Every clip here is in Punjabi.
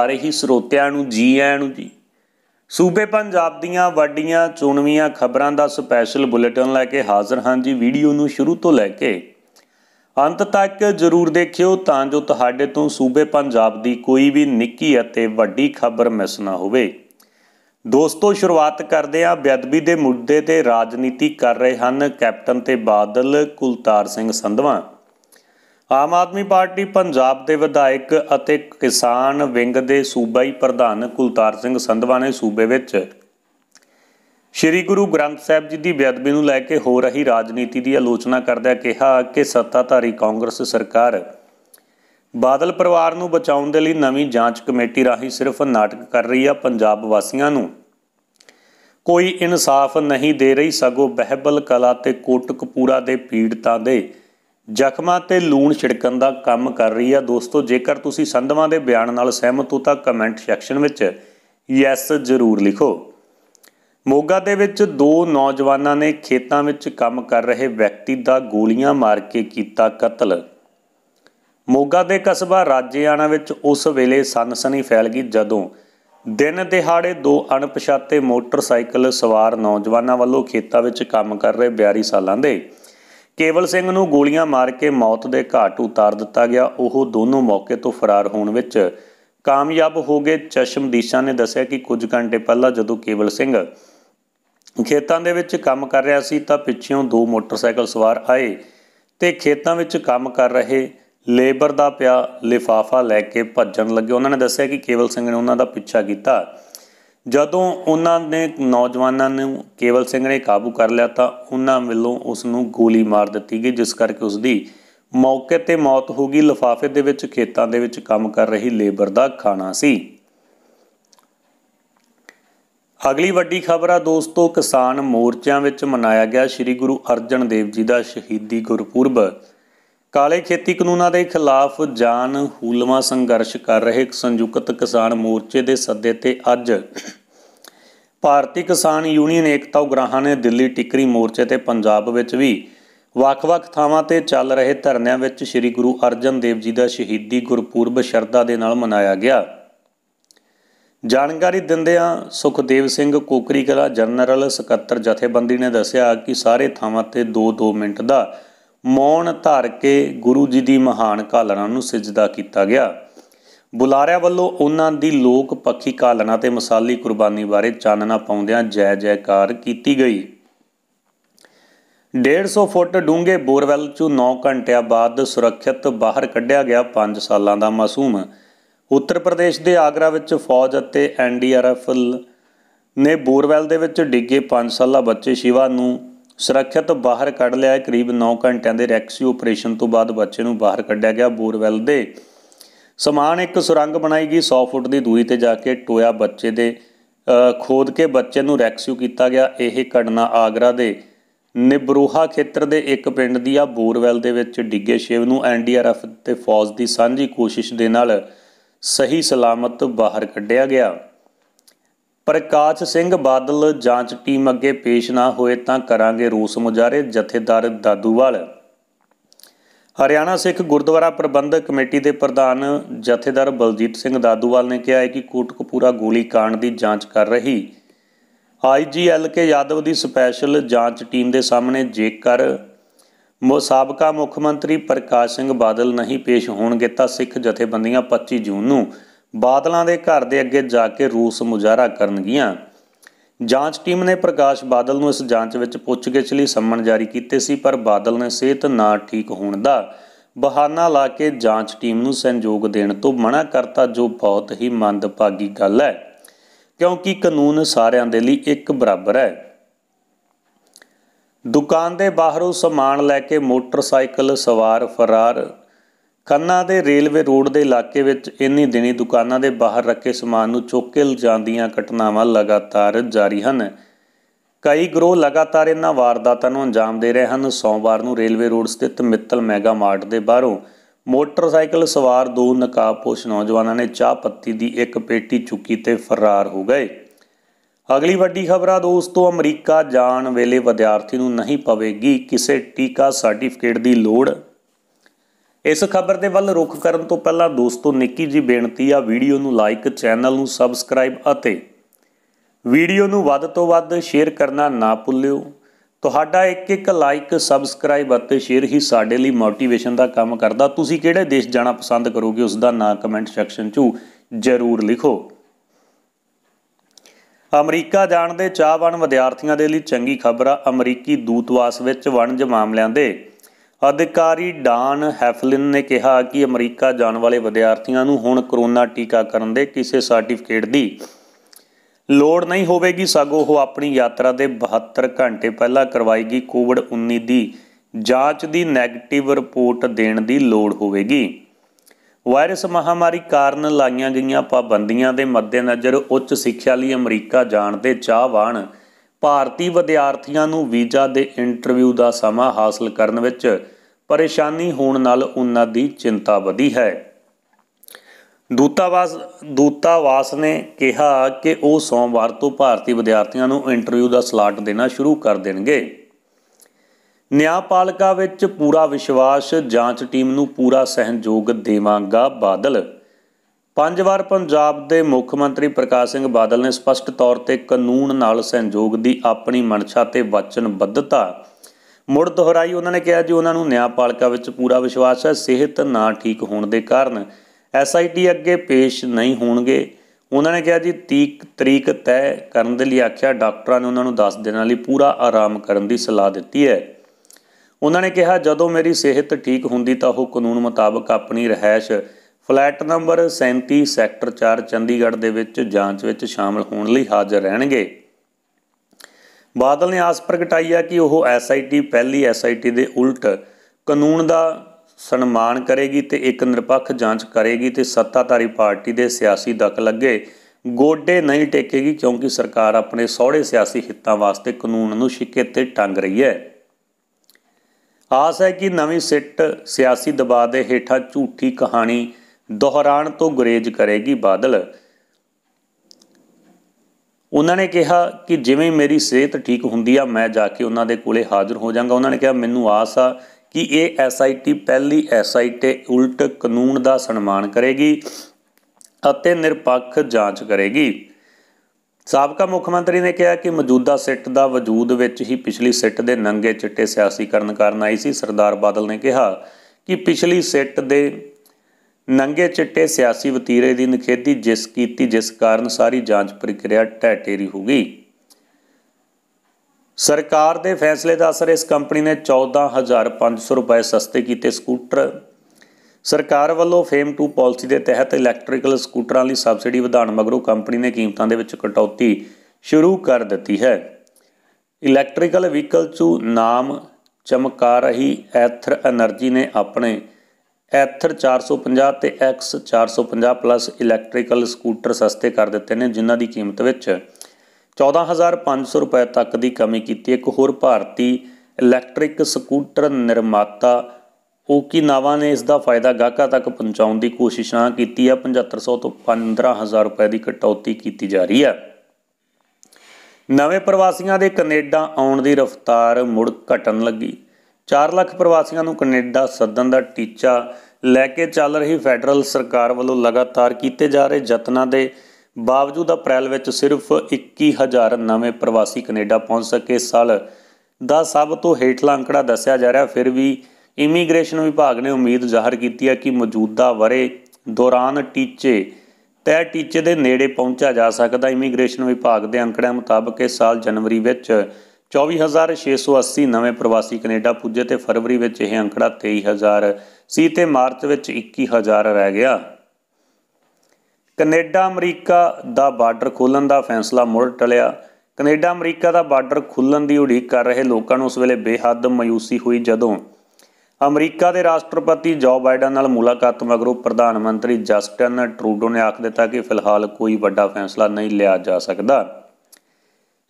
ਸਾਰੇ ਹੀ ਸਰੋਤਿਆਂ ਨੂੰ ਜੀ ਆਇਆਂ ਨੂੰ ਜੀ ਸੂਬੇ ਪੰਜਾਬ ਦੀਆਂ ਵੱਡੀਆਂ ਚੋਣਵੀਆਂ ਖਬਰਾਂ ਦਾ ਸਪੈਸ਼ਲ ਬੁਲੇਟਿਨ ਲੈ ਕੇ ਹਾਜ਼ਰ ਹਾਂ ਜੀ ਵੀਡੀਓ ਨੂੰ ਸ਼ੁਰੂ ਤੋਂ ਲੈ ਕੇ ਅੰਤ ਤੱਕ ਜ਼ਰੂਰ ਦੇਖਿਓ ਤਾਂ ਜੋ ਤੁਹਾਡੇ ਤੋਂ ਸੂਬੇ ਪੰਜਾਬ ਦੀ ਕੋਈ ਵੀ ਨਿੱਕੀ ਅਤੇ ਵੱਡੀ ਖਬਰ ਮਿਸ ਨਾ ਹੋਵੇ ਦੋਸਤੋ ਸ਼ੁਰੂਆਤ ਕਰਦੇ ਆ ਬਿਆਦਬੀ ਦੇ ਮੁੱਦੇ ਤੇ ਰਾਜਨੀਤੀ ਕਰ ਰਹੇ ਹਨ ਕੈਪਟਨ ਤੇ ਬਾਦਲ ਕੁਲਤਾਰ ਸਿੰਘ ਸੰਧਵਾ ਆਮ ਆਦਮੀ ਪਾਰਟੀ ਪੰਜਾਬ ਦੇ ਵਿਧਾਇਕ ਅਤੇ ਕਿਸਾਨ ਵਿੰਗ ਦੇ ਸੂਬਾਈ ਪ੍ਰਧਾਨ ਕੁਲਤਾਰ ਸਿੰਘ ਸੰਧਵਾ ਨੇ ਸੂਬੇ ਵਿੱਚ ਸ਼੍ਰੀ ਗੁਰੂ ਗ੍ਰੰਥ ਸਾਹਿਬ ਜੀ ਦੀ ਬੇਅਦਬੀ ਨੂੰ ਲੈ ਕੇ ਹੋ ਰਹੀ ਰਾਜਨੀਤੀ ਦੀ ਆਲੋਚਨਾ ਕਰਦਿਆਂ ਕਿਹਾ ਕਿ ਸੱਤਾਧਾਰੀ ਕਾਂਗਰਸ ਸਰਕਾਰ ਬਾਦਲ ਪਰਿਵਾਰ ਨੂੰ ਬਚਾਉਣ ਦੇ ਲਈ ਨਵੀਂ ਜਾਂਚ ਕਮੇਟੀ ਰਾਹੀਂ ਸਿਰਫ ਨਾਟਕ ਕਰ ਰਹੀ ਆ ਪੰਜਾਬ ਵਾਸੀਆਂ ਨੂੰ ਕੋਈ ਇਨਸਾਫ ਨਹੀਂ ਦੇ ਰਹੀ ਸਗੋਂ ਬਹਿਬਲ ਕਲਾ ਤੇ ਕੋਟਕਪੂਰਾ ਦੇ ਪੀੜਤਾਂ ਦੇ ਜ਼ਖਮਾਂ ਤੇ ਲੂਣ ਛਿੜਕਣ ਦਾ ਕੰਮ ਕਰ ਰਹੀ ਆ ਦੋਸਤੋ ਜੇਕਰ ਤੁਸੀਂ ਸੰਧਵਾਂ ਦੇ ਬਿਆਨ ਨਾਲ ਸਹਿਮਤ ਹੋ ਤਾਂ ਕਮੈਂਟ ਸੈਕਸ਼ਨ ਵਿੱਚ ਯੈਸ ਜ਼ਰੂਰ ਲਿਖੋ ਮੋਗਾ ਦੇ ਵਿੱਚ ਦੋ ਨੌਜਵਾਨਾਂ ਨੇ ਖੇਤਾਂ ਵਿੱਚ ਕੰਮ ਕਰ ਰਹੇ ਵਿਅਕਤੀ ਦਾ ਗੋਲੀਆਂ ਮਾਰ ਕੇ ਕੀਤਾ ਕਤਲ ਮੋਗਾ ਦੇ ਕਸਬਾ ਰਾਜੇਆਣਾ ਵਿੱਚ ਉਸ ਵੇਲੇ ਸਨਸਨੀ ਫੈਲ ਗਈ ਜਦੋਂ ਦਿਨ ਦਿਹਾੜੇ ਦੋ ਅਣਪਛਾਤੇ ਮੋਟਰਸਾਈਕਲ ਸਵਾਰ ਨੌਜਵਾਨਾਂ ਵੱਲੋਂ ਖੇਤਾਂ ਵਿੱਚ ਕੰਮ ਕਰ ਰਹੇ 42 ਸਾਲਾਂ ਦੇ ਕੇਵਲ ਸਿੰਘ ਨੂੰ ਗੋਲੀਆਂ ਮਾਰ ਕੇ ਮੌਤ ਦੇ ਘਾਟ ਉਤਾਰ ਦਿੱਤਾ ਗਿਆ ਉਹ ਦੋਨੋਂ ਮੌਕੇ ਤੋਂ ਫਰਾਰ ਹੋਣ ਵਿੱਚ ਕਾਮਯਾਬ ਹੋ ਗਏ ਚਸ਼ਮਦੀਸ਼ਾ ਨੇ ਦੱਸਿਆ ਕਿ ਕੁਝ ਘੰਟੇ ਪਹਿਲਾਂ ਜਦੋਂ ਕੇਵਲ ਸਿੰਘ ਖੇਤਾਂ ਦੇ ਵਿੱਚ ਕੰਮ ਕਰ ਰਿਹਾ ਸੀ ਤਾਂ ਪਿੱਛੋਂ ਦੋ ਮੋਟਰਸਾਈਕਲ ਸਵਾਰ ਆਏ ਤੇ ਖੇਤਾਂ ਵਿੱਚ ਕੰਮ ਕਰ ਰਹੇ ਲੇਬਰ ਦਾ ਪਿਆ ਲਿਫਾਫਾ ਲੈ ਕੇ ਭੱਜਣ ਲੱਗੇ ਉਹਨਾਂ ਨੇ ਦੱਸਿਆ ਕਿ ਕੇਵਲ ਸਿੰਘ ਨੇ ਉਹਨਾਂ ਦਾ ਪਿੱਛਾ ਕੀਤਾ ਜਦੋਂ ਉਹਨਾਂ ਨੇ ਨੌਜਵਾਨਾਂ ਨੂੰ ਕੇਵਲ ਸਿੰਘ ਨੇ ਕਾਬੂ ਕਰ ਲਿਆ ਤਾਂ ਉਹਨਾਂ ਵੱਲੋਂ ਉਸ ਨੂੰ ਗੋਲੀ ਮਾਰ ਦਿੱਤੀ ਗਈ ਜਿਸ ਕਰਕੇ ਉਸ ਦੀ ਮੌਕੇ ਤੇ ਮੌਤ ਹੋ ਗਈ ਲਫਾਫੇ ਦੇ ਵਿੱਚ ਖੇਤਾਂ ਦੇ ਵਿੱਚ ਕੰਮ ਕਰ ਰਹੀ ਲੇਬਰ ਦਾ ਖਾਣਾ ਸੀ ਅਗਲੀ ਵੱਡੀ ਖਬਰ ਆ ਦੋਸਤੋ ਕਿਸਾਨ ਮੋਰਚਿਆਂ ਵਿੱਚ ਮਨਾਇਆ ਗਿਆ ਸ੍ਰੀ ਗੁਰੂ ਅਰਜਨ ਦੇਵ ਜੀ ਦਾ ਸ਼ਹੀਦੀ ਗੁਰਪੁਰਬ ਕਾਲੇ ਖੇਤੀ ਕਾਨੂੰਨਾਂ ਦੇ ਖਿਲਾਫ ਜਾਨ ਹੂਲਵਾ ਸੰਘਰਸ਼ ਕਰ ਰਹੇ ਸੰਯੁਕਤ ਕਿਸਾਨ ਮੋਰਚੇ ਦੇ ਸੱਦੇ ਤੇ ਅੱਜ ਭਾਰਤੀ ਕਿਸਾਨ ਯੂਨੀਅਨ ਏਕਤਾ ਉਗਰਾਹਾਂ ਨੇ ਦਿੱਲੀ ਟਿਕਰੀ ਮੋਰਚੇ ਤੇ ਪੰਜਾਬ ਵਿੱਚ ਵੀ ਵੱਖ-ਵੱਖ ਥਾਵਾਂ ਤੇ ਚੱਲ ਰਹੇ ਧਰਨਿਆਂ ਵਿੱਚ ਸ੍ਰੀ ਗੁਰੂ ਅਰਜਨ ਦੇਵ ਜੀ ਦਾ ਸ਼ਹੀਦੀ ਗੁਰਪੁਰਬ ਸ਼ਰਧਾ ਦੇ ਨਾਲ ਮਨਾਇਆ ਗਿਆ ਜਾਣਕਾਰੀ ਦਿੰਦਿਆਂ ਸੁਖਦੇਵ ਸਿੰਘ ਕੋਕਰੀ ਕਲਾ ਜਨਰਲ ਸਕੱਤਰ ਜਥੇਬੰਦੀ ਨੇ ਦੱਸਿਆ ਕਿ ਸਾਰੇ ਥਾਵਾਂ ਤੇ 2-2 ਮਿੰਟ ਦਾ ਮੌਨ ਧਾਰ ਕੇ ਗੁਰੂ ਜੀ ਦੀ ਮਹਾਨ ਕਾਲਨਾ ਨੂੰ ਸਜਦਾ ਕੀਤਾ ਗਿਆ ਬੁਲਾਰਿਆ ਵੱਲੋਂ ਉਹਨਾਂ ਦੀ ਲੋਕ ਪੱਖੀ ਕਾਲਨਾ ਤੇ ਮਸਾਲੀ ਕੁਰਬਾਨੀ ਬਾਰੇ ਚਾਨਣਾ ਪਾਉਂਦਿਆਂ ਜੈ ਜੈਕਾਰ ਕੀਤੀ ਗਈ 150 ਫੁੱਟ ਡੂੰਘੇ ਬੋਰਵੈਲ ਚੋਂ 9 ਘੰਟਿਆਂ ਬਾਅਦ ਸੁਰੱਖਿਅਤ ਬਾਹਰ ਕੱਢਿਆ ਗਿਆ 5 ਸਾਲਾਂ ਦਾ ਮਾਸੂਮ ਉੱਤਰ ਪ੍ਰਦੇਸ਼ ਦੇ ਆਗਰਾ ਵਿੱਚ ਫੌਜ ਅਤੇ ਐਨਡੀਆਰਐਫ ਨੇ ਬੋਰਵੈਲ ਦੇ ਵਿੱਚ ਡਿੱਗੇ 5 ਸਾਲਾ ਬੱਚੇ ਸ਼ਿਵਾ ਨੂੰ ਸੁਰੱਖਿਅਤ ਬਾਹਰ ਕੱਢ ਲਿਆ ਕਰੀਬ 9 ਘੰਟਿਆਂ ਦੇ ਰੈਕਸਿਊ ਆਪਰੇਸ਼ਨ ਤੋਂ ਬਾਅਦ ਬੱਚੇ ਨੂੰ ਬਾਹਰ ਕੱਢਿਆ ਗਿਆ ਬੋਰਵੈਲ ਦੇ ਸਮਾਨ ਇੱਕ ਸੁਰੰਗ ਬਣਾਈ ਗਈ 100 ਫੁੱਟ ਦੀ ਦੂਰੀ ਤੇ ਜਾ ਕੇ ਟੋਇਆ ਬੱਚੇ ਦੇ ਖੋਦ ਕੇ ਬੱਚੇ ਨੂੰ ਰੈਕਸੀਓ ਕੀਤਾ ਗਿਆ ਇਹ ਘਟਨਾ ਆਗਰਾ ਦੇ ਨਿਬਰੋਹਾ ਖੇਤਰ ਦੇ ਇੱਕ ਪਿੰਡ ਦੀ ਆ ਬੋਰਵੈਲ ਦੇ ਵਿੱਚ ਡਿੱਗੇ ਸ਼ਿਵ ਨੂੰ ਐਨਡੀਆਰਐਫ ਤੇ ਫੌਜ ਦੀ ਸਾਂਝੀ ਕੋਸ਼ਿਸ਼ ਦੇ ਨਾਲ ਸਹੀ ਸਲਾਮਤ ਬਾਹਰ ਕੱਢਿਆ ਗਿਆ ਪ੍ਰਕਾਸ਼ ਸਿੰਘ ਬਾਦਲ ਜਾਂਚ ਟੀਮ ਅੱਗੇ ਪੇਸ਼ ਨਾ ਹੋਏ ਤਾਂ ਕਰਾਂਗੇ ਰੋਸ ਮੁਜਾਰੇ ਜਥੇਦਾਰ ਦਾਦੂਵਾਲ ਹਰਿਆਣਾ ਸਿੱਖ ਗੁਰਦੁਆਰਾ ਪ੍ਰਬੰਧਕ ਕਮੇਟੀ ਦੇ ਪ੍ਰਧਾਨ ਜਥੇਦਾਰ ਬਲਜੀਤ ਸਿੰਘ ਦਾਦੂਵਾਲ ਨੇ ਕਿਹਾ ਹੈ ਕਿ ਕੋਟਕਪੂਰਾ ਕਾਂਡ ਦੀ ਜਾਂਚ ਕਰ ਰਹੀ ਆਈਜੀਐਲ ਕੇ ਯਾਦਵ ਦੀ ਸਪੈਸ਼ਲ ਜਾਂਚ ਟੀਮ ਦੇ ਸਾਹਮਣੇ ਜੇਕਰ ਮੋ ਸਾਬਕਾ ਮੁੱਖ ਮੰਤਰੀ ਪ੍ਰਕਾਸ਼ ਸਿੰਘ ਬਾਦਲ ਨਹੀਂ ਪੇਸ਼ ਹੋਣਗੇ ਤਾਂ ਸਿੱਖ ਜਥੇਬੰਦੀਆਂ 25 ਜੂਨ ਨੂੰ ਬਾਦਲਾਂ ਦੇ ਘਰ ਦੇ ਅੱਗੇ ਜਾ ਕੇ ਰੂਸ ਮੁਜ਼ਾਹਰਾ ਕਰਨਗੀਆਂ ਜਾਂਚ ਟੀਮ ਨੇ ਪ੍ਰਕਾਸ਼ ਬਾਦਲ ਨੂੰ ਇਸ ਜਾਂਚ ਵਿੱਚ ਪੁੱਛਗਿੱਛ ਲਈ ਸੰਮਨ ਜਾਰੀ ਕੀਤੇ ਸੀ ਪਰ ਬਾਦਲ ਨੇ ਸਿਹਤ ਨਾ ਠੀਕ ਹੋਣ ਦਾ ਬਹਾਨਾ ਲਾ ਕੇ ਜਾਂਚ ਟੀਮ ਨੂੰ ਸਹਿਯੋਗ ਦੇਣ ਤੋਂ ਮਨਾ ਕਰਤਾ ਜੋ ਬਹੁਤ ਹੀ ਮੰਦਭਾਗੀ ਗੱਲ ਹੈ ਕਿਉਂਕਿ ਕਾਨੂੰਨ ਸਾਰਿਆਂ ਦੇ ਲਈ ਇੱਕ ਬਰਾਬਰ ਹੈ ਦੁਕਾਨ ਦੇ ਬਾਹਰੋਂ ਸਮਾਨ ਲੈ ਕੇ ਮੋਟਰਸਾਈਕਲ ਸਵਾਰ ਫਰਾਰ ਕੰਨਾ ਦੇ ਰੇਲਵੇ ਰੋਡ ਦੇ ਇਲਾਕੇ ਵਿੱਚ ਇੰਨੀ ਦਿਨੀ ਦੁਕਾਨਾਂ ਦੇ ਬਾਹਰ ਰੱਖੇ ਸਮਾਨ ਨੂੰ ਚੁੱਕ ਕੇ ਲਜਾਂਦੀਆਂ ਘਟਨਾਵਾਂ ਲਗਾਤਾਰ ਜਾਰੀ ਹਨ ਕਈ ਗਰੋਹ ਲਗਾਤਾਰ ਇਹਨਾਂ ਵਾਰਦਾਤਾਂ ਨੂੰ ਅੰਜਾਮ ਦੇ ਰਹੇ ਹਨ ਸੋਮਵਾਰ ਨੂੰ ਰੇਲਵੇ ਰੋਡ ਸਥਿਤ ਮਿੱਤਲ ਮੈਗਾ ਮਾਰਟ ਦੇ ਬਾਹਰੋਂ ਮੋਟਰਸਾਈਕਲ ਸਵਾਰ ਦੋ ਨਕਾਬਪੋਸ਼ ਨੌਜਵਾਨਾਂ ਨੇ ਚਾਹ ਪੱਤੀ ਦੀ ਇੱਕ ਪੇਟੀ ਚੁੱਕੀ ਤੇ ਫਰਾਰ ਹੋ ਗਏ ਅਗਲੀ ਵੱਡੀ ਖਬਰ ਆ ਦੋਸਤੋ ਅਮਰੀਕਾ ਜਾਣ ਵੇਲੇ ਵਿਦਿਆਰਥੀ ਨੂੰ ਨਹੀਂ ਪਵੇਗੀ ਕਿਸੇ ਟੀਕਾ ਸਰਟੀਫਿਕੇਟ ਦੀ ਲੋੜ ਇਸ ਖਬਰ ਦੇ ਵੱਲ ਰੁਖ ਕਰਨ ਤੋਂ ਪਹਿਲਾਂ ਦੋਸਤੋ ਨਿੱਕੀ ਜੀ ਬੇਨਤੀ ਆ ਵੀਡੀਓ ਨੂੰ ਲਾਈਕ ਚੈਨਲ ਨੂੰ ਸਬਸਕ੍ਰਾਈਬ ਅਤੇ ਵੀਡੀਓ ਨੂੰ ਵੱਧ ਤੋਂ ਵੱਧ ਸ਼ੇਅਰ ਕਰਨਾ ਨਾ ਭੁੱਲਿਓ ਤੁਹਾਡਾ ਇੱਕ ਇੱਕ ਲਾਈਕ ਸਬਸਕ੍ਰਾਈਬ ਅਤੇ ਸ਼ੇਅਰ ਹੀ ਸਾਡੇ ਲਈ ਮੋਟੀਵੇਸ਼ਨ ਦਾ ਕੰਮ ਕਰਦਾ ਤੁਸੀਂ ਕਿਹੜੇ ਦੇਸ਼ ਜਾਣਾ ਪਸੰਦ ਕਰੋਗੇ ਉਸ ਦਾ ਨਾਮ ਕਮੈਂਟ ਸੈਕਸ਼ਨ 'ਚ ਜ਼ਰੂਰ ਲਿਖੋ ਅਮਰੀਕਾ ਜਾਣ ਦੇ ਚਾਹਵਾਨ ਵਿਦਿਆਰਥੀਆਂ ਦੇ ਲਈ ਚੰਗੀ ਖਬਰ ਆ ਅਮਰੀਕੀ ਦੂਤਵਾਸ ਵਿੱਚ ਵਣਜ ਮਾਮਲਿਆਂ ਦੇ ਅਧਿਕਾਰੀ ਡਾਨ ਹੈਫਲਿਨ ਨੇ ਕਿਹਾ ਕਿ ਅਮਰੀਕਾ ਜਾਣ ਵਾਲੇ ਵਿਦਿਆਰਥੀਆਂ ਨੂੰ ਹੁਣ ਟੀਕਾ ਟੀਕਾਕਰਨ ਦੇ ਕਿਸੇ ਸਰਟੀਫਿਕੇਟ ਦੀ ਲੋੜ ਨਹੀਂ ਹੋਵੇਗੀ ਸਗੋਂ ਉਹ ਆਪਣੀ ਯਾਤਰਾ ਦੇ 72 ਘੰਟੇ ਪਹਿਲਾਂ ਕਰਵਾਈਗੀ ਕੋਵਿਡ-19 ਦੀ ਜਾਂਚ ਦੀ ਨੈਗੇਟਿਵ ਰਿਪੋਰਟ ਦੇਣ ਦੀ ਲੋੜ ਹੋਵੇਗੀ ਵਾਇਰਸ ਮਹਾਮਾਰੀ ਕਾਰਨ ਲਾਈਆਂ ਗਈਆਂ ਪਾਬੰਦੀਆਂ ਦੇ ਮੱਦੇਨਜ਼ਰ ਉੱਚ ਸਿੱਖਿਆ ਲਈ ਅਮਰੀਕਾ ਜਾਣ ਦੇ ਚਾਹਵਾਨ ਭਾਰਤੀ ਵਿਦਿਆਰਥੀਆਂ ਨੂੰ ਵੀਜ਼ਾ ਦੇ ਇੰਟਰਵਿਊ ਦਾ ਸਮਾਂ ਹਾਸਲ ਕਰਨ ਵਿੱਚ ਪਰੇਸ਼ਾਨੀ ਹੋਣ ਨਾਲ ਉਹਨਾਂ ਦੀ ਚਿੰਤਾ ਵਧੀ ਹੈ ਦੂਤਾਵਾਸ ਦੂਤਾਵਾਸ ਨੇ ਕਿਹਾ ਕਿ ਉਹ ਸੋਮਵਾਰ ਤੋਂ ਭਾਰਤੀ ਵਿਦਿਆਰਥੀਆਂ ਨੂੰ ਇੰਟਰਵਿਊ ਦਾ ਸਲਾਟ ਦੇਣਾ ਸ਼ੁਰੂ ਕਰ ਦੇਣਗੇ ਨਿਆਪਾਲਿਕਾ ਵਿੱਚ ਪੂਰਾ ਵਿਸ਼ਵਾਸ ਜਾਂਚ ਟੀਮ ਨੂੰ ਪੂਰਾ ਸਹਿਯੋਗ ਦੇਵਾਂਗਾ ਬਾਦਲ ਪੰਜ ਵਾਰ ਪੰਜਾਬ ਦੇ ਮੁੱਖ ਮੰਤਰੀ ਪ੍ਰਕਾਸ਼ ਸਿੰਘ ਬਾਦਲ ਨੇ ਸਪਸ਼ਟ ਤੌਰ ਤੇ ਕਾਨੂੰਨ ਨਾਲ ਸਹਿਯੋਗ ਦੀ ਆਪਣੀ ਮਨਸ਼ਾ ਤੇ ਵਚਨਬੱਧਤਾ ਮੁੜ ਦੁਹਰਾਈ ਉਹਨਾਂ ਨੇ ਕਿਹਾ ਜੀ ਉਹਨਾਂ ਨੂੰ ਨਿਆਂਪਾਲਿਕਾ ਵਿੱਚ ਪੂਰਾ ਵਿਸ਼ਵਾਸ ਹੈ ਸਿਹਤ ਨਾ ਠੀਕ ਹੋਣ ਦੇ ਕਾਰਨ ਐਸਆਈਟੀ ਅੱਗੇ ਪੇਸ਼ ਨਹੀਂ ਹੋਣਗੇ ਉਹਨਾਂ ਨੇ ਕਿਹਾ ਜੀ ਤੀਕ ਤਰੀਕ ਤੈਅ ਕਰਨ ਦੇ ਲਈ ਆਖਿਆ ਡਾਕਟਰਾਂ ਨੇ ਉਹਨਾਂ ਨੂੰ 10 ਦਿਨਾਂ ਲਈ ਪੂਰਾ ਆਰਾਮ ਕਰਨ ਦੀ ਸਲਾਹ ਦਿੱਤੀ ਹੈ ਉਹਨਾਂ ਨੇ ਕਿਹਾ ਜਦੋਂ ਮੇਰੀ ਸਿਹਤ ਠੀਕ ਹੁੰਦੀ ਤਾਂ ਉਹ ਕਾਨੂੰਨ ਮੁਤਾਬਕ ਆਪਣੀ ਰਹਿائش ਫਲੈਟ ਨੰਬਰ 37 ਸੈਕਟਰ 4 ਚੰਡੀਗੜ੍ਹ ਦੇ ਵਿੱਚ ਜਾਂਚ ਵਿੱਚ ਸ਼ਾਮਲ ਹੋਣ ਲਈ ਹਾਜ਼ਰ ਰਹਿਣਗੇ ਬਾਦਲ ਨੇ ਆਸ ਪ੍ਰਗਟਾਈ ਹੈ ਕਿ ਉਹ ਐਸਆਈਟੀ ਪਹਿਲੀ ਐਸਆਈਟੀ ਦੇ ਉਲਟ ਕਾਨੂੰਨ ਦਾ ਸਨਮਾਨ ਕਰੇਗੀ ਤੇ ਇੱਕ ਨਿਰਪੱਖ ਜਾਂਚ ਕਰੇਗੀ ਤੇ ਸੱਤਾਧਾਰੀ ਪਾਰਟੀ ਦੇ ਸਿਆਸੀ ਦਕ ਲੱਗੇ ਗੋਡੇ ਨਹੀਂ ਟੇਕੇਗੀ ਕਿਉਂਕਿ ਸਰਕਾਰ ਆਪਣੇ ਸੌੜੇ ਸਿਆਸੀ ਹਿੱਤਾਂ ਵਾਸਤੇ ਕਾਨੂੰਨ ਨੂੰ ਸ਼ਿੱਕੇ ਤੇ ਟੰਗ ਰਹੀ ਹੈ ਆਸ ਹੈ ਕਿ ਨਵੀਂ ਸਿੱਟ ਸਿਆਸੀ ਦਬਾਅ ਦੇ ਹੇਠਾਂ ਝੂਠੀ ਕਹਾਣੀ ਦੁਹਰਾਣ ਤੋਂ ਗੁਰੇਜ ਕਰੇਗੀ ਬਾਦਲ ਉਹਨਾਂ ਨੇ ਕਿਹਾ ਕਿ ਜਿਵੇਂ ਮੇਰੀ ਸਿਹਤ ਠੀਕ ਹੁੰਦੀ ਆ ਮੈਂ ਜਾ ਕੇ ਉਹਨਾਂ ਦੇ ਕੋਲੇ ਹਾਜ਼ਰ ਹੋ ਜਾਵਾਂਗਾ ਉਹਨਾਂ ਨੇ ਕਿਹਾ ਮੈਨੂੰ ਆਸ ਆ ਕਿ ਇਹ ਐਸਆਈਟੀ ਪਹਿਲੀ ਐਸਆਈਟੀ ਉਲਟ ਕਾਨੂੰਨ ਦਾ ਸਨਮਾਨ ਕਰੇਗੀ ਅਤੇ ਨਿਰਪੱਖ ਜਾਂਚ ਕਰੇਗੀ ਸਾਬਕਾ ਮੁੱਖ ਮੰਤਰੀ ਨੇ ਕਿਹਾ ਕਿ ਮੌਜੂਦਾ ਸਿੱਟ ਦਾ ਵਜੂਦ ਵਿੱਚ ਹੀ ਪਿਛਲੀ ਸਿੱਟ ਦੇ ਨੰਗੇ ਚਿੱਟੇ ਸਿਆਸੀਕਰਨ ਕਾਰਨ ਆਈ ਸੀ ਸਰਦਾਰ ਬਾਦਲ ਨੇ ਕਿਹਾ ਕਿ ਪਿਛਲੀ ਸਿੱਟ ਦੇ ਨੰਗੇ ਚਿੱਟੇ ਸਿਆਸੀ ਵਤੀਰੇ ਦੀ ਨਖੇਦੀ ਜਿਸ ਕੀਤੀ ਜਿਸ ਕਾਰਨ ਸਾਰੀ ਜਾਂਚ ਪ੍ਰਕਿਰਿਆ ਟੈਟੇਰੀ ਹੋ ਗਈ ਸਰਕਾਰ ਦੇ ਫੈਸਲੇ ਦਾ ਅਸਰ ਇਸ ਕੰਪਨੀ ਨੇ 14500 ਰੁਪਏ ਸਸਤੇ ਕੀਤੇ ਸਕੂਟਰ ਸਰਕਾਰ ਵੱਲੋਂ ਫੇਮ 2 ਪਾਲਿਸੀ ਦੇ ਤਹਿਤ ਇਲੈਕਟ੍ਰੀਕਲ ਸਕੂਟਰਾਂ ਲਈ ਸਬਸਿਡੀ ਵਧਾਣ ਮਗਰੋਂ ਕੰਪਨੀ ਨੇ ਕੀਮਤਾਂ ਦੇ ਵਿੱਚ ਕਟੌਤੀ ਸ਼ੁਰੂ ਕਰ ਦਿੱਤੀ ਹੈ ਇਲੈਕਟ੍ਰੀਕਲ ਵਹੀਕਲ ਚੂ ਨਾਮ ਚਮਕਾ ਰਹੀ ਐਥਰ એનર્ਜੀ ਨੇ ਆਪਣੇ ਐਥਰ 450 ਤੇ ਐਕਸ 450 ਪਲੱਸ ਇਲੈਕਟ੍ਰੀਕਲ ਸਕੂਟਰ ਸਸਤੇ ਕਰ ਦਿੱਤੇ ਨੇ ਜਿਨ੍ਹਾਂ ਦੀ ਕੀਮਤ ਵਿੱਚ 14500 ਰੁਪਏ ਤੱਕ ਦੀ ਕਮੀ ਕੀਤੀ ਇੱਕ ਹੋਰ ਭਾਰਤੀ ਇਲੈਕਟ੍ਰਿਕ ਸਕੂਟਰ ਨਿਰਮਾਤਾ ਓਕੀਨਾਵਾ ਨੇ ਇਸ ਦਾ ਫਾਇਦਾ ਗਾਹਕਾਂ ਤੱਕ ਪਹੁੰਚਾਉਣ ਦੀ ਕੋਸ਼ਿਸ਼ਾਂ ਕੀਤੀ ਹੈ 7500 ਤੋਂ 15000 ਰੁਪਏ ਦੀ ਕਟੌਤੀ ਕੀਤੀ ਜਾ ਰਹੀ ਹੈ ਨਵੇਂ ਪ੍ਰਵਾਸੀਆਂ ਦੇ ਕੈਨੇਡਾ ਆਉਣ ਦੀ ਰਫ਼ਤਾਰ ਮੁੜ ਘਟਣ ਲੱਗੀ 4 ਲੱਖ ਪ੍ਰਵਾਸੀਆਂ ਨੂੰ ਕੈਨੇਡਾ ਸੱਦਣ ਦਾ ਟੀਚਾ ਲੈ ਕੇ ਚੱਲ ਰਹੀ ਫੈਡਰਲ ਸਰਕਾਰ ਵੱਲੋਂ ਲਗਾਤਾਰ ਕੀਤੇ ਜਾ ਰਹੇ ਯਤਨਾਂ ਦੇ ਬਾਵਜੂਦ ਅਪ੍ਰੈਲ ਵਿੱਚ ਸਿਰਫ 21000 ਨਵੇਂ ਪ੍ਰਵਾਸੀ ਕੈਨੇਡਾ ਪਹੁੰਚ ਸਕੇ ਸਾਲ ਦਾ ਸਭ ਤੋਂ ਹੇਠਲਾ ਅੰਕੜਾ ਦੱਸਿਆ ਜਾ ਰਿਹਾ ਫਿਰ ਵੀ ਇਮੀਗ੍ਰੇਸ਼ਨ ਵਿਭਾਗ ਨੇ ਉਮੀਦ ਜ਼ਾਹਰ ਕੀਤੀ ਹੈ ਕਿ ਮੌਜੂਦਾ ਵਰੇ ਦੌਰਾਨ ਟੀਚੇ ਤੈ ਟੀਚੇ ਦੇ ਨੇੜੇ ਪਹੁੰਚਿਆ ਜਾ ਸਕਦਾ ਇਮੀਗ੍ਰੇਸ਼ਨ ਵਿਭਾਗ ਦੇ ਅੰਕੜਿਆਂ ਮੁਤਾਬਕ ਇਸ ਸਾਲ ਜਨਵਰੀ ਵਿੱਚ 24680 ਨਵੇਂ ਪ੍ਰਵਾਸੀ ਕੈਨੇਡਾ ਪੁੱਜੇ ਤੇ ਫਰਵਰੀ ਵਿੱਚ ਇਹ ਅੰਕੜਾ 23000 ਸੀ ਤੇ ਮਾਰਚ ਵਿੱਚ 21000 ਰਹਿ ਗਿਆ ਕੈਨੇਡਾ ਅਮਰੀਕਾ ਦਾ ਬਾਰਡਰ ਖੋਲਣ ਦਾ ਫੈਸਲਾ ਮੁੜ ਟਲਿਆ ਕੈਨੇਡਾ ਅਮਰੀਕਾ ਦਾ ਬਾਰਡਰ ਖੁੱਲਣ ਦੀ ਉਡੀਕ ਕਰ ਰਹੇ ਲੋਕਾਂ ਨੂੰ ਉਸ ਵੇਲੇ ਬੇਹੱਦ ਮਾਯੂਸੀ ਹੋਈ ਜਦੋਂ ਅਮਰੀਕਾ ਦੇ ਰਾਸ਼ਟਰਪਤੀ ਜੋ ਬਾਈਡਨ ਨਾਲ ਮੁਲਾਕਾਤ ਮਗਰੋਂ ਪ੍ਰਧਾਨ ਮੰਤਰੀ ਜਸਟਨ ਟਰੂਡੋ ਨੇ ਆਖ ਦਿੱਤਾ ਕਿ ਫਿਲਹਾਲ ਕੋਈ ਵੱਡਾ ਫੈਸਲਾ ਨਹੀਂ ਲਿਆ ਜਾ ਸਕਦਾ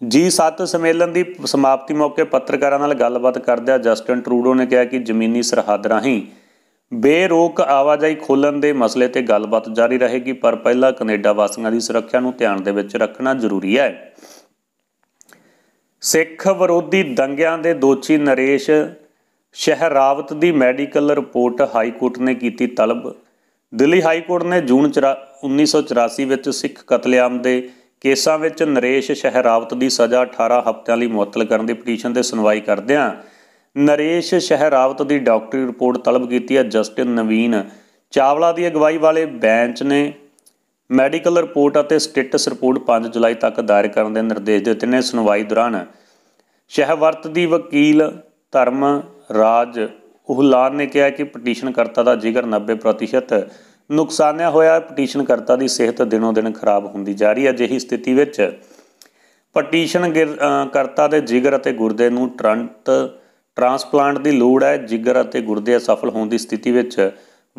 ਜੀ 7 ਸੰਮੇਲਨ ਦੀ ਸਮਾਪਤੀ ਮੌਕੇ ਪੱਤਰਕਾਰਾਂ ਨਾਲ ਗੱਲਬਾਤ ਕਰਦਿਆਂ ਜਸਟਨ ਟਰੂਡੋ ਨੇ ਕਿਹਾ ਕਿ ਜ਼ਮੀਨੀ ਸਰਹੱਦ ਰਾਹੀਂ ਬੇਰੋਕ ਆਵਾਜਾਈ ਖੋਲਣ ਦੇ ਮਸਲੇ ਤੇ ਗੱਲਬਾਤ ਜਾਰੀ ਰਹੇਗੀ ਪਰ ਪਹਿਲਾਂ ਕੈਨੇਡਾ ਵਾਸੀਆਂ ਦੀ ਸੁਰੱਖਿਆ ਨੂੰ ਧਿਆਨ ਦੇ ਵਿੱਚ ਰੱਖਣਾ ਜ਼ਰੂਰੀ ਹੈ ਸਿੱਖ ਵਿਰੋਧੀ ਦੰਗਿਆਂ ਦੇ ਦੋਸ਼ੀ ਨਰੇਸ਼ ਸ਼ਹਿਰਾਵਤ ਦੀ ਮੈਡੀਕਲ ਰਿਪੋਰਟ ਹਾਈ ਕੋਰਟ ਨੇ ਕੀਤੀ ਤਲਬ ਦਿੱਲੀ ਹਾਈ ਕੋਰਟ ਨੇ ਜੂਨ 1984 ਵਿੱਚ ਸਿੱਖ ਕਤਲੇਆਮ ਦੇ ਕੇਸਾਂ ਵਿੱਚ ਨਰੇਸ਼ ਸ਼ਹਿਰਾਵਤ ਦੀ ਸਜ਼ਾ 18 ਹਫ਼ਤਿਆਂ ਲਈ ਮੁਅੱਤਲ ਕਰਨ ਦੀ ਪਟੀਸ਼ਨ ਤੇ ਸੁਣਵਾਈ ਕਰਦਿਆਂ ਨਰੇਸ਼ ਸ਼ਹਿਰਾਵਤ ਦੀ ਡਾਕਟਰੀ ਰਿਪੋਰਟ ਤਲਬ ਕੀਤੀ ਹੈ ਜਸਟਿਨ ਨਵੀਨ ਚਾਵਲਾ ਦੀ ਅਗਵਾਈ ਵਾਲੇ ਬੈਂਚ ਨੇ ਮੈਡੀਕਲ ਰਿਪੋਰਟ ਅਤੇ ਸਟੇਟਸ ਰਿਪੋਰਟ 5 ਜੁਲਾਈ ਤੱਕ ਦਾਇਰ ਕਰਨ ਦੇ ਨਿਰਦੇਸ਼ ਦਿੱਤੇ ਨੇ ਸੁਣਵਾਈ ਦੌਰਾਨ ਸ਼ਹਿਵਰਤ ਦੀ ਵਕੀਲ ਧਰਮ ਰਾਜ ਉਹਲਾਨ ਨੇ ਕਿਹਾ ਕਿ ਪਟੀਸ਼ਨ ਕਰਤਾ ਦਾ ਜਿਗਰ 90% ਨੁਕਸਾਨਿਆ ਹੋਇਆ ਪਟੀਸ਼ਨ ਕਰਤਾ ਦੀ ਸਿਹਤ ਦਿਨੋ ਦਿਨ ਖਰਾਬ ਹੁੰਦੀ ਜਾ ਰਹੀ ਹੈ ਅਜਿਹੀ ਸਥਿਤੀ ਵਿੱਚ ਪਟੀਸ਼ਨ ਕਰਤਾ ਦੇ ਜਿਗਰ ਅਤੇ ਗੁਰਦੇ ਨੂੰ ਟਰੰਟ ਟ੍ਰਾਂਸਪਲਾਂਟ ਦੀ ਲੋੜ ਹੈ ਜਿਗਰ ਅਤੇ ਗੁਰਦੇ ਅਸਫਲ ਹੋਣ ਦੀ ਸਥਿਤੀ ਵਿੱਚ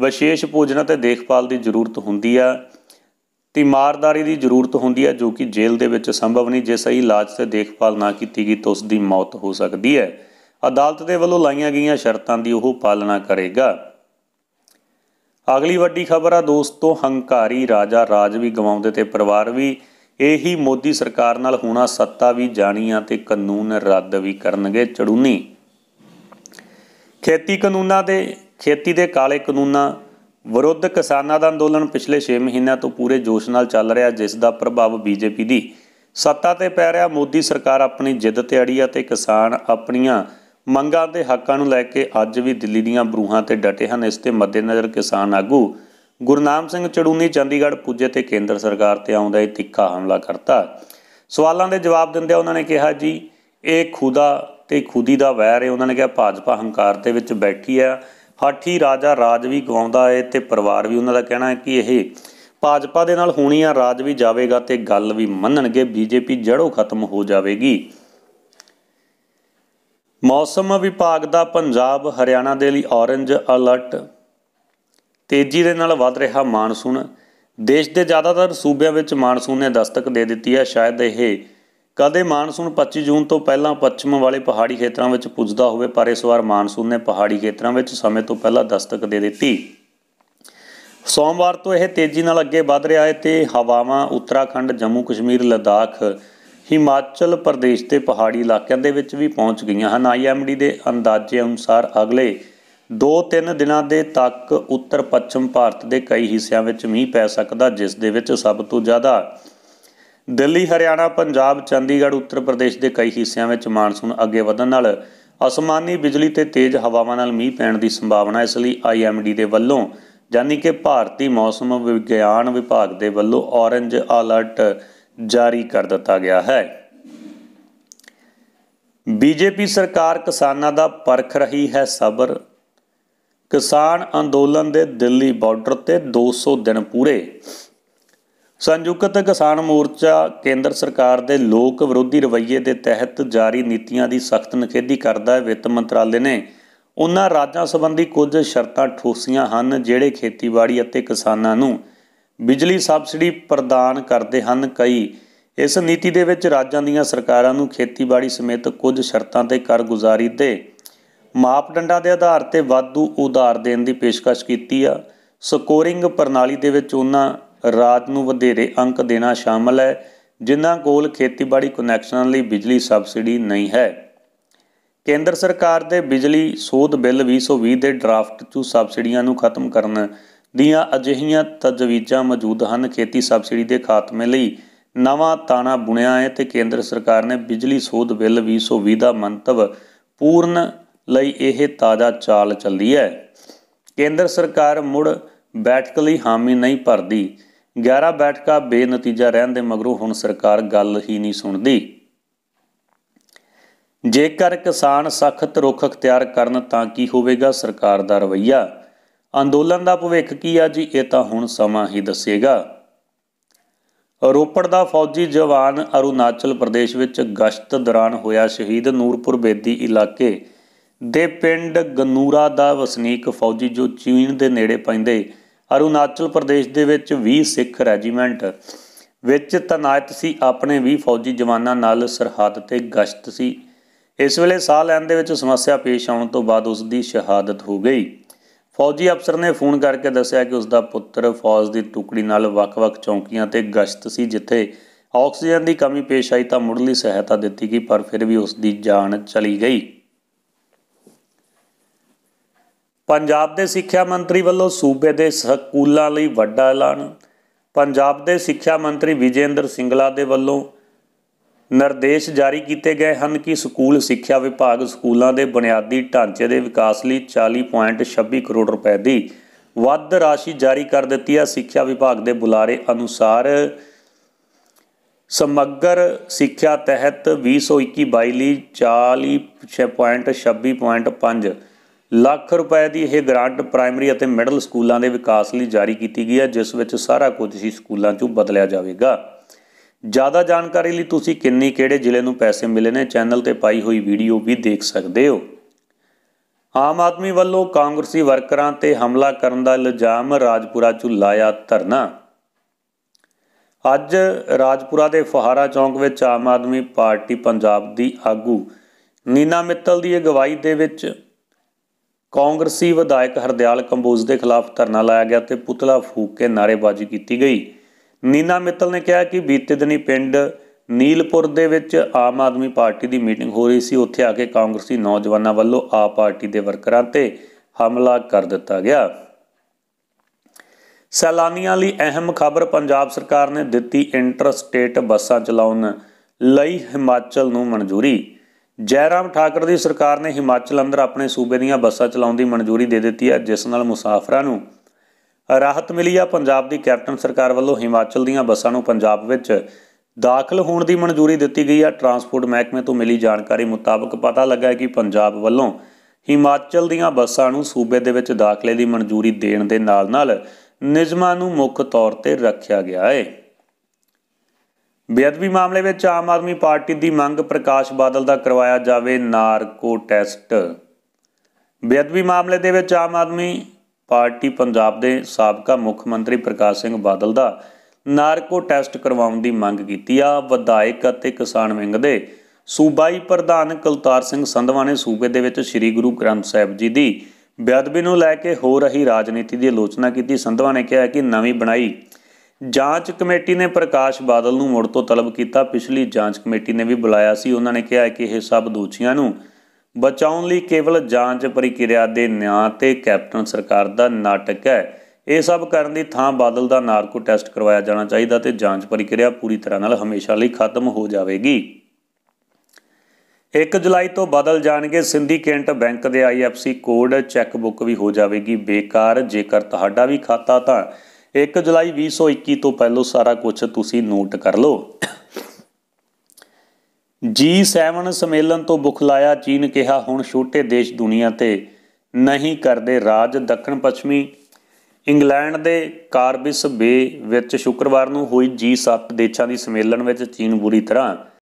ਵਿਸ਼ੇਸ਼ ਪੂਜਨ ਅਤੇ ਦੇਖਭਾਲ ਦੀ ਜ਼ਰੂਰਤ ਹੁੰਦੀ ਹੈ ਤਿਮਾਰਦਾਰੀ ਦੀ ਜ਼ਰੂਰਤ ਹੁੰਦੀ ਹੈ ਜੋ ਕਿ ਜੇਲ੍ਹ ਦੇ ਵਿੱਚ ਸੰਭਵ ਨਹੀਂ ਜੇ ਸਹੀ ਇਲਾਜ ਤੇ ਦੇਖਭਾਲ ਨਾ ਕੀਤੀ ਗਈ ਤਾਂ ਉਸ ਦੀ ਮੌਤ ਹੋ ਸਕਦੀ ਹੈ ਅਦਾਲਤ ਦੇ ਵੱਲੋਂ ਲਾਈਆਂ ਗਈਆਂ ਸ਼ਰਤਾਂ ਦੀ ਉਹ ਪਾਲਣਾ ਕਰੇਗਾ ਅਗਲੀ ਵੱਡੀ ਖਬਰ ਆ ਦੋਸਤੋ ਹੰਕਾਰੀ ਰਾਜਾ ਰਾਜ ਵੀ ਗਵਾਉਂਦੇ ਤੇ ਪਰਿਵਾਰ ਵੀ ਇਹੀ ਮੋਦੀ ਸਰਕਾਰ ਨਾਲ ਹੋਣਾ ਸੱਤਾ ਵੀ ਜਾਣੀ ਆ ਤੇ ਕਾਨੂੰਨ ਰੱਦ ਵੀ ਕਰਨਗੇ ਚੜੂਨੀ ਖੇਤੀ ਕਾਨੂੰਨਾਂ ਦੇ ਖੇਤੀ ਦੇ ਕਾਲੇ ਕਾਨੂੰਨਾਂ ਵਿਰੁੱਧ ਕਿਸਾਨਾਂ ਦਾ ਅੰਦੋਲਨ ਪਿਛਲੇ 6 ਮਹੀਨਿਆਂ ਤੋਂ ਪੂਰੇ ਜੋਸ਼ ਨਾਲ ਚੱਲ ਰਿਹਾ ਜਿਸ ਦਾ ਪ੍ਰਭਾਵ ਬੀਜੇਪੀ ਦੀ ਸੱਤਾ ਤੇ ਪੈ ਰਿਹਾ ਮੋਦੀ ਸਰਕਾਰ ਆਪਣੀ ਜਿੱਦ ਤੇ ਅੜੀ ਆ ਤੇ ਕਿਸਾਨ ਆਪਣੀਆਂ ਮੰਗਾਂ ਦੇ ਹੱਕਾਂ ਨੂੰ ਲੈ ਕੇ ਅੱਜ ਵੀ ਦਿੱਲੀ ਦੀਆਂ ਬਰੂਹਾਂ ਤੇ ਡਟੇ ਹਨ ਇਸ ਤੇ ਮੱਦੇਨਜ਼ਰ ਕਿਸਾਨ ਆਗੂ ਗੁਰਨਾਮ ਸਿੰਘ ਚੜੂਨੀ ਚੰਡੀਗੜ੍ਹ ਪੁੱਜੇ ਤੇ ਕੇਂਦਰ ਸਰਕਾਰ ਤੇ ਆਉਂਦਾ ਇਹ ਤਿੱਖਾ ਹਮਲਾ ਕਰਤਾ ਸਵਾਲਾਂ ਦੇ ਜਵਾਬ ਦਿੰਦਿਆਂ ਉਹਨਾਂ ਨੇ ਕਿਹਾ ਜੀ ਇਹ ਖੁਦਾ ਤੇ ਖੁਦੀ ਦਾ ਵੈਰ ਹੈ ਉਹਨਾਂ ਨੇ ਕਿਹਾ ਭਾਜਪਾ ਹੰਕਾਰ ਦੇ ਵਿੱਚ ਬੈਠੀ ਹੈ ਹਾਠੀ ਰਾਜਾ ਰਾਜ ਵੀ ਗਵਾਉਂਦਾ ਹੈ ਤੇ ਪਰਿਵਾਰ ਵੀ ਉਹਨਾਂ ਦਾ ਕਹਿਣਾ ਹੈ ਕਿ ਇਹ ਭਾਜਪਾ ਦੇ ਨਾਲ ਹੋਣੀ ਆ ਰਾਜ ਵੀ ਜਾਵੇਗਾ ਤੇ ਗੱਲ ਵੀ ਮੰਨਣਗੇ ਬੀਜੇਪੀ ਜੜੋਂ ਖਤਮ ਹੋ ਜਾਵੇਗੀ ਮੌਸਮ ਵਿਭਾਗ ਦਾ ਪੰਜਾਬ ਹਰਿਆਣਾ ਦੇ ਲਈ ਔਰੰਜ ਅਲਰਟ ਤੇਜ਼ੀ ਦੇ ਨਾਲ ਵੱਧ ਰਿਹਾ ਮਾਨਸੂਨ ਦੇਸ਼ ਦੇ ਜ਼ਿਆਦਾਤਰ ਸੂਬਿਆਂ ਵਿੱਚ ਮਾਨਸੂਨ ਨੇ ਦਸਤਕ ਦੇ ਦਿੱਤੀ ਹੈ ਸ਼ਾਇਦ ਇਹ ਕਦੇ ਮਾਨਸੂਨ 25 ਜੂਨ ਤੋਂ ਪਹਿਲਾਂ ਪੱਛਮ ਵਾਲੇ ਪਹਾੜੀ ਖੇਤਰਾਂ ਵਿੱਚ ਪੁੱਜਦਾ ਹੋਵੇ ਪਰ ਇਸ ਵਾਰ ਮਾਨਸੂਨ ਨੇ ਪਹਾੜੀ ਖੇਤਰਾਂ ਵਿੱਚ ਸਮੇਂ ਤੋਂ ਪਹਿਲਾਂ ਦਸਤਕ ਦੇ ਦਿੱਤੀ ਸੋਮਵਾਰ ਤੋਂ ਇਹ ਤੇਜ਼ੀ ਨਾਲ ਅੱਗੇ ਵੱਧ ਰਿਹਾ ਹੈ ਤੇ ਹਵਾਵਾਂ ਉੱਤਰਾਖੰਡ ਜੰਮੂ ਕਸ਼ਮੀਰ ਲਦਾਖ ਹਿਮਾਚਲ ਪ੍ਰਦੇਸ਼ ਦੇ ਪਹਾੜੀ ਇਲਾਕਿਆਂ ਦੇ ਵਿੱਚ ਵੀ ਪਹੁੰਚ ਗਈਆਂ ਹਨ ਆਈਐਮਡੀ ਦੇ ਅੰਦਾਜ਼ੇ ਅਨੁਸਾਰ ਅਗਲੇ 2-3 ਦਿਨਾਂ ਦੇ ਤੱਕ ਉੱਤਰ ਪੱਛਮ ਭਾਰਤ ਦੇ ਕਈ ਹਿੱਸਿਆਂ ਵਿੱਚ ਮੀਂਹ ਪੈ ਸਕਦਾ ਜਿਸ ਦੇ ਵਿੱਚ ਸਭ ਤੋਂ ਜ਼ਿਆਦਾ ਦਿੱਲੀ ਹਰਿਆਣਾ ਪੰਜਾਬ ਚੰਡੀਗੜ੍ਹ ਉੱਤਰ ਪ੍ਰਦੇਸ਼ ਦੇ ਕਈ ਹਿੱਸਿਆਂ ਵਿੱਚ ਮਾਨਸੂਨ ਅੱਗੇ ਵਧਣ ਨਾਲ ਅਸਮਾਨੀ ਬਿਜਲੀ ਤੇ ਤੇਜ਼ ਹਵਾਵਾਂ ਨਾਲ ਮੀਂਹ ਪੈਣ ਦੀ ਸੰਭਾਵਨਾ ਇਸ ਲਈ ਆਈਐਮਡੀ ਦੇ ਵੱਲੋਂ ਯਾਨੀ ਕਿ ਭਾਰਤੀ ਮੌਸਮ ਵਿਗਿਆਨ ਵਿਭਾਗ ਦੇ ਵੱਲੋਂ ਔਰੇਂਜ ਅਲਰਟ ਜਾਰੀ ਕਰ ਦਿੱਤਾ ਗਿਆ ਹੈ ਬੀਜੇਪੀ ਸਰਕਾਰ ਕਿਸਾਨਾਂ ਦਾ ਪਰਖ ਰਹੀ ਹੈ ਸਬਰ ਕਿਸਾਨ ਅੰਦੋਲਨ ਦੇ ਦਿੱਲੀ ਬਾਰਡਰ ਤੇ 200 ਦਿਨ ਪੂਰੇ ਸੰਯੁਕਤ ਕਿਸਾਨ ਮੋਰਚਾ ਕੇਂਦਰ ਸਰਕਾਰ ਦੇ ਲੋਕ ਵਿਰੋਧੀ ਰਵੱਈਏ ਦੇ ਤਹਿਤ ਜਾਰੀ ਨੀਤੀਆਂ ਦੀ ਸਖਤ ਨਿਖੇਧੀ ਕਰਦਾ ਹੈ ਵਿੱਤ ਮੰਤਰਾਲੇ ਨੇ ਉਹਨਾਂ ਰਾਜਾਂ ਸੰਬੰਧੀ ਕੁਝ ਸ਼ਰਤਾਂ ਠੋਸੀਆਂ ਹਨ ਜਿਹੜੇ ਖੇਤੀਬਾੜੀ ਅਤੇ ਕਿਸਾਨਾਂ ਨੂੰ ਬਿਜਲੀ ਸਬਸਿਡੀ ਪ੍ਰਦਾਨ ਕਰਦੇ ਹਨ ਕਈ ਇਸ ਨੀਤੀ ਦੇ ਵਿੱਚ ਰਾਜਾਂ ਦੀਆਂ ਸਰਕਾਰਾਂ ਨੂੰ ਖੇਤੀਬਾੜੀ ਸਮੇਤ ਕੁਝ ਸ਼ਰਤਾਂ ਤੇ ਕਰਗੁਜ਼ਾਰੀ ਦੇ ਮਾਪਦੰਡਾਂ ਦੇ ਆਧਾਰ ਤੇ ਵਾਧੂ ਉਧਾਰ ਦੇਣ ਦੀ ਪੇਸ਼ਕਸ਼ ਕੀਤੀ ਆ ਸਕੋਰਿੰਗ ਪ੍ਰਣਾਲੀ ਦੇ ਵਿੱਚ ਉਹਨਾਂ ਰਾਜ ਨੂੰ ਵਧੇਰੇ ਅੰਕ ਦੇਣਾ ਸ਼ਾਮਲ ਹੈ ਜਿਨ੍ਹਾਂ ਕੋਲ ਖੇਤੀਬਾੜੀ ਕਨੈਕਸ਼ਨਾਂ ਲਈ ਬਿਜਲੀ ਸਬਸਿਡੀ ਨਹੀਂ ਹੈ ਕੇਂਦਰ ਸਰਕਾਰ ਦੇ ਬਿਜਲੀ ਸੋਧ ਬਿੱਲ 2020 ਦੇ ਡਰਾਫਟ 'ਚ ਸਬਸਿਡੀਆਂ ਨੂੰ ਖਤਮ ਕਰਨ ਦੀਆਂ ਅਜਿਹੀਆਂ ਤਜਵੀਜ਼ਾਂ ਮੌਜੂਦ ਹਨ ਖੇਤੀ ਸਬਸਿਡੀ ਦੇ ਖਾਤਮੇ ਲਈ ਨਵਾਂ ਤਾਣਾ ਬੁਣਿਆ ਹੈ ਤੇ ਕੇਂਦਰ ਸਰਕਾਰ ਨੇ ਬਿਜਲੀ ਸੋਧ ਬਿੱਲ 2020 ਦਾ ਮੰਤਵ ਪੂਰਨ ਲਈ ਇਹ ਤਾਜ਼ਾ ਚਾਲ ਚੱਲੀ ਹੈ ਕੇਂਦਰ ਸਰਕਾਰ ਮੁੜ ਬੈਠਕ ਲਈ ਹਾਮੀ ਨਹੀਂ ਭਰਦੀ 11 ਬੈਠਕਾਂ ਬੇਨਤੀਜਾ ਰਹਿਣ ਦੇ ਮਗਰੋਂ ਹੁਣ ਸਰਕਾਰ ਗੱਲ ਹੀ ਨਹੀਂ ਸੁਣਦੀ ਜੇਕਰ ਕਿਸਾਨ ਸਖਤ ਰੁਖ ਅਖਤਿਆਰ ਕਰਨ ਤਾਂ ਕੀ ਹੋਵੇਗਾ ਸਰਕਾਰ ਦਾ ਰਵਈਆ ਅੰਦੋਲਨ ਦਾ ਭਵਿੱਖ ਕੀ ਆ ਜੀ ਇਹ ਤਾਂ ਹੁਣ ਸਮਾਂ ਹੀ ਦੱਸੇਗਾ ਰੋਪੜ ਦਾ ਫੌਜੀ ਜਵਾਨ ਅਰੁਣਾਚਲ ਪ੍ਰਦੇਸ਼ ਵਿੱਚ ਗਸ਼ਤ ਦੌਰਾਨ ਹੋਇਆ ਸ਼ਹੀਦ ਨੂਰਪੁਰ ਬੇਦੀ ਇਲਾਕੇ ਦੇ ਪਿੰਡ ਗਨੂਰਾ ਦਾ ਵਸਨੀਕ ਫੌਜੀ ਜੋ ਚੀਨ ਦੇ ਨੇੜੇ ਪੈਂਦੇ ਅਰੁਣਾਚਲ ਪ੍ਰਦੇਸ਼ ਦੇ ਵਿੱਚ 20 ਸਿੱਖ ਰੈਜੀਮੈਂਟ ਵਿੱਚ ਤਨਾਇਤ ਸੀ ਆਪਣੇ 20 ਫੌਜੀ ਜਵਾਨਾਂ ਨਾਲ ਸਰਹੱਦ ਤੇ ਗਸ਼ਤ ਸੀ ਇਸ ਵੇਲੇ ਸਾਹ ਲੈਣ ਦੇ ਵਿੱਚ ਸਮੱਸਿਆ ਪੇਸ਼ ਆਉਣ ਤੋਂ ਬਾਅਦ ਉਸ ਦੀ ਸ਼ਹਾਦਤ ਹੋ ਗਈ ਫੌਜੀ ਅਫਸਰ ਨੇ ਫੋਨ ਕਰਕੇ ਦੱਸਿਆ ਕਿ ਉਸ ਦਾ ਪੁੱਤਰ ਫੌਜ ਦੀ ਟੁਕੜੀ ਨਾਲ ਵੱਖ-ਵੱਖ ਚੌਂਕੀਆਂ ਤੇ ਗਸ਼ਤ ਸੀ ਜਿੱਥੇ ਆਕਸੀਜਨ ਦੀ ਕਮੀ ਪੇਸ਼ ਆਈ ਤਾਂ ਮੁੱਢਲੀ ਸਹਾਇਤਾ ਦਿੱਤੀ ਗਈ ਪਰ ਫਿਰ ਵੀ ਉਸ ਦੀ ਜਾਨ ਚਲੀ ਗਈ ਪੰਜਾਬ ਦੇ ਸਿੱਖਿਆ ਮੰਤਰੀ ਵੱਲੋਂ ਸੂਬੇ ਦੇ ਸਕੂਲਾਂ ਲਈ ਵੱਡਾ ਐਲਾਨ ਪੰਜਾਬ ਦੇ ਸਿੱਖਿਆ ਮੰਤਰੀ ਵਿਜੇਂਦਰ ਸਿੰਗਲਾ ਦੇ ਵੱਲੋਂ ਨਿਰਦੇਸ਼ ਜਾਰੀ ਕੀਤੇ ਗਏ ਹਨ ਕਿ ਸਕੂਲ ਸਿੱਖਿਆ ਵਿਭਾਗ ਸਕੂਲਾਂ ਦੇ ਬੁਨਿਆਦੀ ਢਾਂਚੇ ਦੇ ਵਿਕਾਸ ਲਈ 40.26 ਕਰੋੜ ਰੁਪਏ ਦੀ ਵੱਧ ਰਾਸ਼ੀ ਜਾਰੀ ਕਰ ਦਿੱਤੀ ਹੈ ਸਿੱਖਿਆ ਵਿਭਾਗ ਦੇ ਬੁਲਾਰੇ ਅਨੁਸਾਰ ਸਮੱਗਰ ਸਿੱਖਿਆ ਤਹਿਤ 2021-22 ਲਈ 40.26.5 ਲੱਖ ਰੁਪਏ ਦੀ ਇਹ ਗ੍ਰਾਂਟ ਪ੍ਰਾਇਮਰੀ ਅਤੇ ਮਿਡਲ ਸਕੂਲਾਂ ਦੇ ਵਿਕਾਸ ਲਈ ਜਾਰੀ ਕੀਤੀ ਗਈ ਹੈ ਜਿਸ ਵਿੱਚ ਸਾਰਾ ਕੁਝ ਹੀ ਸਕੂਲਾਂ 'ਚੋਂ ਬਦਲਿਆ ਜਾਵੇਗਾ ਜ਼ਿਆਦਾ ਜਾਣਕਾਰੀ ਲਈ ਤੁਸੀਂ ਕਿੰਨੀ ਕਿਹੜੇ ਜ਼ਿਲ੍ਹੇ ਨੂੰ ਪੈਸੇ ਮਿਲੇ ਨੇ ਚੈਨਲ ਤੇ ਪਾਈ ਹੋਈ ਵੀਡੀਓ ਵੀ ਦੇਖ ਸਕਦੇ ਹੋ ਆਮ ਆਦਮੀ ਵੱਲੋਂ ਕਾਂਗਰਸੀ ਵਰਕਰਾਂ ਤੇ ਹਮਲਾ ਕਰਨ ਦਾ ਇਲਜ਼ਾਮ ਰਾਜਪੁਰਾ 'ਚ ਲਾਇਆ ਧਰਨਾ ਅੱਜ ਰਾਜਪੁਰਾ ਦੇ ਫਹਾਰਾ ਚੌਂਕ ਵਿੱਚ ਆਮ ਆਦਮੀ ਪਾਰਟੀ ਪੰਜਾਬ ਦੀ ਆਗੂ ਨੀਨਾ ਮਿੱਤਲ ਦੀ ਅਗਵਾਈ ਦੇ ਵਿੱਚ ਕਾਂਗਰਸੀ ਵਿਧਾਇਕ ਹਰਦਿਆਲ ਕੰਬੋਜ ਦੇ ਖਿਲਾਫ ਧਰਨਾ ਲਾਇਆ ਗਿਆ ਤੇ ਪੁਤਲਾ ਫੂਕ ਕੇ ਨਾਰੇਬਾਜ਼ੀ ਕੀਤੀ ਗਈ ਨੀਨਾ ਮਿੱਤਲ ਨੇ ਕਿਹਾ ਕਿ ਬੀਤੇ ਦਿਨੀ ਪਿੰਡ ਨੀਲਪੁਰ ਦੇ ਵਿੱਚ ਆਮ ਆਦਮੀ ਪਾਰਟੀ ਦੀ ਮੀਟਿੰਗ ਹੋ ਰਹੀ ਸੀ ਉੱਥੇ ਆ ਕੇ ਕਾਂਗਰਸੀ ਨੌਜਵਾਨਾਂ ਵੱਲੋਂ ਆ ਪਾਰਟੀ ਦੇ ਵਰਕਰਾਂ ਤੇ ਹਮਲਾ ਕਰ ਦਿੱਤਾ ਗਿਆ ਸੈਲਾਨੀਆਂ ਲਈ ਅਹਿਮ ਖਬਰ ਪੰਜਾਬ ਸਰਕਾਰ ਨੇ ਦਿੱਤੀ ਇੰਟਰ ਸਟੇਟ ਬੱਸਾਂ ਚਲਾਉਣ ਲਈ ਹਿਮਾਚਲ ਨੂੰ ਮਨਜ਼ੂਰੀ ਜੈਰਾਮ ਠਾਕਰ ਦੀ ਸਰਕਾਰ ਨੇ ਹਿਮਾਚਲ ਅੰਦਰ ਆਪਣੇ ਸੂਬੇ ਦੀਆਂ ਬੱਸਾਂ ਚਲਾਉਣ ਦੀ ਮਨਜ਼ੂਰੀ ਦੇ ਦਿੱਤੀ ਹੈ ਜਿਸ ਨਾਲ ਮੁਸਾਫਰਾਂ ਨੂੰ ਰਾਹਤ ਮਿਲੀ ਆ ਪੰਜਾਬ ਦੀ ਕੈਪਟਨ ਸਰਕਾਰ ਵੱਲੋਂ ਹਿਮਾਚਲ ਦੀਆਂ ਬੱਸਾਂ ਨੂੰ ਪੰਜਾਬ ਵਿੱਚ ਦਾਖਲ ਹੋਣ ਦੀ ਮਨਜ਼ੂਰੀ ਦਿੱਤੀ ਗਈ ਆ ਟਰਾਂਸਪੋਰਟ ਮਹਿਕਮੇ ਤੋਂ ਮਿਲੀ ਜਾਣਕਾਰੀ ਮੁਤਾਬਕ ਪਤਾ ਲੱਗਾ ਹੈ ਕਿ ਪੰਜਾਬ ਵੱਲੋਂ ਹਿਮਾਚਲ ਦੀਆਂ ਬੱਸਾਂ ਨੂੰ ਸੂਬੇ ਦੇ ਵਿੱਚ ਦਾਖਲੇ ਦੀ ਮਨਜ਼ੂਰੀ ਦੇਣ ਦੇ ਨਾਲ-ਨਾਲ ਨਿਜਮਾਂ ਨੂੰ ਮੁੱਖ ਤੌਰ ਤੇ ਰੱਖਿਆ ਗਿਆ ਹੈ ਬੇਅਦਬੀ ਮਾਮਲੇ ਵਿੱਚ ਆਮ ਆਦਮੀ ਪਾਰਟੀ ਦੀ ਮੰਗ ਪ੍ਰਕਾਸ਼ ਬਾਦਲ ਦਾ ਕਰਵਾਇਆ ਜਾਵੇ ਨਾਰਕੋ ਟੈਸਟ ਬੇਅਦਬੀ ਮਾਮਲੇ ਦੇ ਵਿੱਚ ਆਮ ਆਦਮੀ ਪਾਰਟੀ ਪੰਜਾਬ ਦੇ ਸਾਬਕਾ ਮੁੱਖ ਮੰਤਰੀ ਪ੍ਰਕਾਸ਼ ਸਿੰਘ ਬਾਦਲ ਦਾ ਨਾਰਕੋ ਟੈਸਟ ਕਰਵਾਉਣ ਦੀ ਮੰਗ ਕੀਤੀ ਆ ਵਿਧਾਇਕ ਅਤੇ ਕਿਸਾਨ ਵਿੰਗ ਦੇ ਸੂਬਾਈ ਪ੍ਰਧਾਨ ਕੁਲਤਾਰ ਸਿੰਘ ਸੰਧਵਾ ਨੇ ਸੂਬੇ ਦੇ ਵਿੱਚ ਸ੍ਰੀ ਗੁਰੂ ਗ੍ਰੰਥ ਸਾਹਿਬ ਜੀ ਦੀ ਬੇਅਦਬੀ ਨੂੰ ਲੈ ਕੇ ਹੋ ਰਹੀ ਰਾਜਨੀਤੀ ਦੀ ਆਲੋਚਨਾ ਕੀਤੀ ਸੰਧਵਾ ਨੇ ਕਿਹਾ ਕਿ ਨਵੀਂ ਬਣਾਈ ਜਾਂਚ ਕਮੇਟੀ ਨੇ ਪ੍ਰਕਾਸ਼ ਬਾਦਲ ਨੂੰ ਮੁੜ ਤੋਂ ਤਲਬ ਕੀਤਾ ਪਿਛਲੀ ਜਾਂਚ ਕਮੇਟੀ ਨੇ ਵੀ ਬੁਲਾਇਆ ਸੀ ਉਹਨਾਂ ਨੇ ਕਿਹਾ ਕਿ ਇਹ ਸਭ ਦੋਸ਼ੀਆਂ ਨੂੰ ਬਚਾਉਣ ਲਈ ਕੇਵਲ ਜਾਂਚ ਪ੍ਰਕਿਰਿਆ ਦੇ ਨਾਂ ਤੇ ਕੈਪਟਨ ਸਰਕਾਰ ਦਾ ਨਾਟਕ ਹੈ ਇਹ ਸਭ ਕਰਨ ਦੀ ਥਾਂ ਬਾਦਲ ਦਾ ਨਾਰਕੋ ਟੈਸਟ ਕਰਵਾਇਆ ਜਾਣਾ ਚਾਹੀਦਾ ਤੇ ਜਾਂਚ ਪ੍ਰਕਿਰਿਆ ਪੂਰੀ ਤਰ੍ਹਾਂ ਨਾਲ ਹਮੇਸ਼ਾ ਲਈ ਖਤਮ ਹੋ ਜਾਵੇਗੀ 1 ਜੁਲਾਈ ਤੋਂ ਬਦਲ ਜਾਣਗੇ ਸਿੰਡੀਕੇਟ ਬੈਂਕ ਦੇ ਆਈਐਫਸੀ ਕੋਡ ਚੈੱਕ ਬੁੱਕ ਵੀ ਹੋ ਜਾਵੇਗੀ ਬੇਕਾਰ ਜੇਕਰ ਤੁਹਾਡਾ ਵੀ ਖਾਤਾ ਤਾਂ 1 ਜੁਲਾਈ 2021 ਤੋਂ ਪਹਿਲਾਂ ਸਾਰਾ ਕੁਝ ਤੁਸੀਂ ਨੋਟ ਕਰ ਲਓ G7 ਸੰਮੇਲਨ ਤੋਂ ਬੁਖਲਾਇਆ ਚੀਨ ਕਿਹਾ ਹੁਣ ਛੋਟੇ ਦੇਸ਼ ਦੁਨੀਆ ਤੇ ਨਹੀਂ ਕਰਦੇ ਰਾਜ ਦੱਖਣ ਪੱਛਮੀ ਇੰਗਲੈਂਡ ਦੇ ਕਾਰਬਿਸ ਬੇ ਵਿੱਚ ਸ਼ੁੱਕਰਵਾਰ ਨੂੰ ਹੋਈ G7 ਦੇਸ਼ਾਂ ਦੀ ਸੰਮੇਲਨ ਵਿੱਚ ਚੀਨ ਬੁਰੀ ਤਰ੍ਹਾਂ